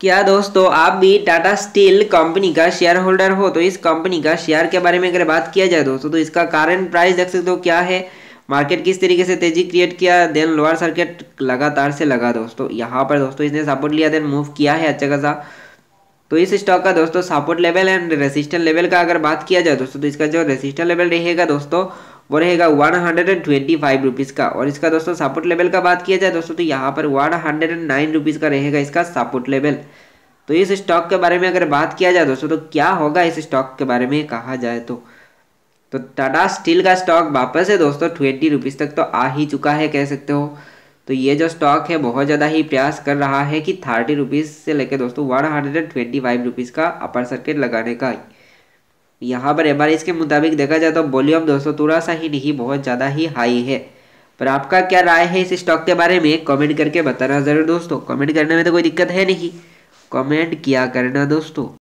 क्या दोस्तों आप भी टाटा स्टील कंपनी का शेयर होल्डर हो तो इस कंपनी का शेयर के बारे में अगर बात किया जाए दोस्तों तो इसका कारण प्राइस देख सकते हो क्या है मार्केट किस तरीके से तेजी क्रिएट किया देन लोअर सर्किट लगातार से लगा दोस्तों यहाँ पर दोस्तों इसने सपोर्ट लिया देन मूव किया है अच्छा खासा तो इस स्टॉक का दोस्तों support level and resistant level का अगर बात किया जाए दोस्तों तो इसका जो रेसिस्टेंट लेवल रहेगा दोस्तों वो रहेगा one hundred and twenty five rupees का और इसका दोस्तों सपोर्ट लेवल का बात किया जाए दोस्तों तो यहाँ पर one hundred and nine rupees का रहेगा इसका सपोर्ट लेवल तो इस स्टॉक के बारे में अगर बात किया जाए दोस्तों तो क्या होगा इस स्टॉक के बारे में कहा जाए तो तो टाटा स्टील का स्टॉक वापस है दोस्तों ट्वेंटी रुपीज़ तक तो आ ही चुका है कह सकते हो तो ये जो स्टॉक है बहुत ज़्यादा ही प्रयास कर रहा है कि थर्टी रुपीज़ से लेकर दोस्तों one hundred and twenty five rupees का अपर सर्किट लगाने का यहाँ पर एम के मुताबिक देखा जाए तो वॉल्यूम दोस्तों थोड़ा सा ही नहीं बहुत ज़्यादा ही हाई है पर आपका क्या राय है इस स्टॉक के बारे में कमेंट करके बताना ज़रूर दोस्तों कमेंट करने में तो कोई दिक्कत है नहीं कमेंट किया करना दोस्तों